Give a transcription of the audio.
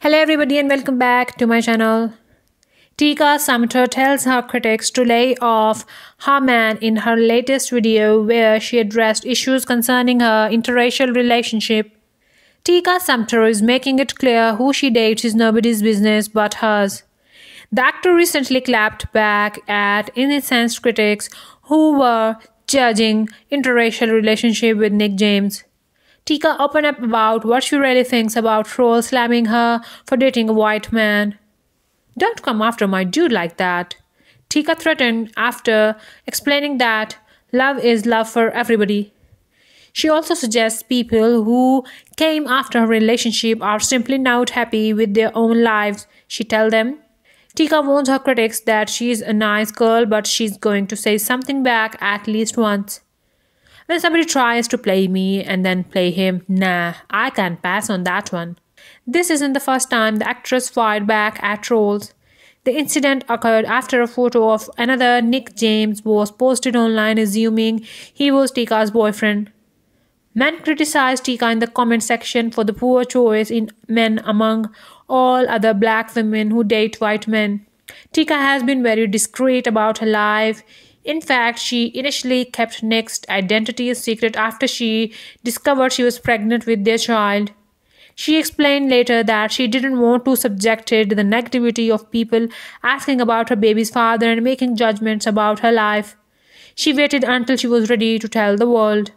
Hello everybody and welcome back to my channel. Tika Sumter tells her critics to lay off her man in her latest video where she addressed issues concerning her interracial relationship. Tika Sumter is making it clear who she dates is nobody's business but hers. The actor recently clapped back at incensed critics who were judging interracial relationship with Nick James. Tika opened up about what she really thinks about Troll slamming her for dating a white man. Don't come after my dude like that. Tika threatened after explaining that love is love for everybody. She also suggests people who came after her relationship are simply not happy with their own lives, she tells them. Tika warns her critics that she is a nice girl but she's going to say something back at least once. When somebody tries to play me and then play him, nah, I can not pass on that one. This isn't the first time the actress fired back at trolls. The incident occurred after a photo of another Nick James was posted online assuming he was Tika's boyfriend. Men criticized Tika in the comment section for the poor choice in men among all other black women who date white men. Tika has been very discreet about her life. In fact, she initially kept Nick's identity a secret after she discovered she was pregnant with their child. She explained later that she didn't want to subject it to the negativity of people asking about her baby's father and making judgments about her life. She waited until she was ready to tell the world.